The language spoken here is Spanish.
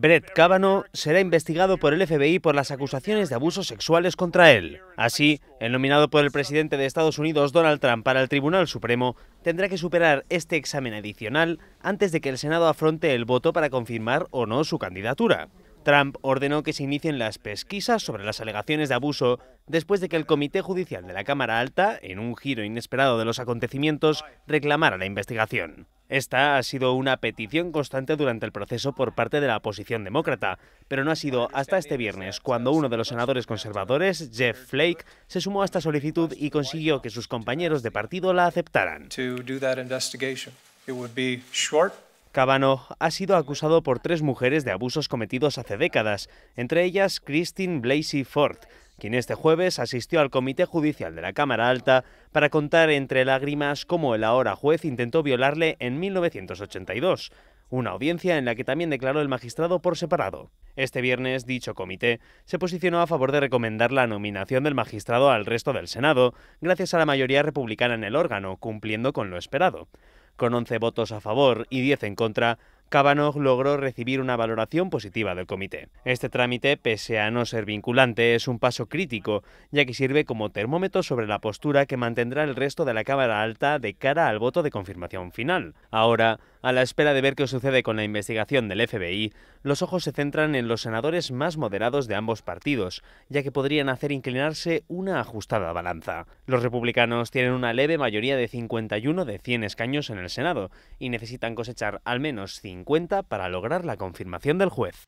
Brett Kavanaugh será investigado por el FBI por las acusaciones de abusos sexuales contra él. Así, el nominado por el presidente de Estados Unidos Donald Trump para el Tribunal Supremo tendrá que superar este examen adicional antes de que el Senado afronte el voto para confirmar o no su candidatura. Trump ordenó que se inicien las pesquisas sobre las alegaciones de abuso después de que el Comité Judicial de la Cámara Alta, en un giro inesperado de los acontecimientos, reclamara la investigación. Esta ha sido una petición constante durante el proceso por parte de la oposición demócrata, pero no ha sido hasta este viernes, cuando uno de los senadores conservadores, Jeff Flake, se sumó a esta solicitud y consiguió que sus compañeros de partido la aceptaran. Cabano ha sido acusado por tres mujeres de abusos cometidos hace décadas, entre ellas Christine Blasey Ford, quien este jueves asistió al Comité Judicial de la Cámara Alta para contar entre lágrimas cómo el ahora juez intentó violarle en 1982, una audiencia en la que también declaró el magistrado por separado. Este viernes, dicho comité se posicionó a favor de recomendar la nominación del magistrado al resto del Senado, gracias a la mayoría republicana en el órgano, cumpliendo con lo esperado. Con 11 votos a favor y 10 en contra, Kavanaugh logró recibir una valoración positiva del comité. Este trámite, pese a no ser vinculante, es un paso crítico, ya que sirve como termómetro sobre la postura que mantendrá el resto de la Cámara Alta de cara al voto de confirmación final. Ahora, a la espera de ver qué sucede con la investigación del FBI, los ojos se centran en los senadores más moderados de ambos partidos, ya que podrían hacer inclinarse una ajustada balanza. Los republicanos tienen una leve mayoría de 51 de 100 escaños en el Senado y necesitan cosechar al menos 50 para lograr la confirmación del juez.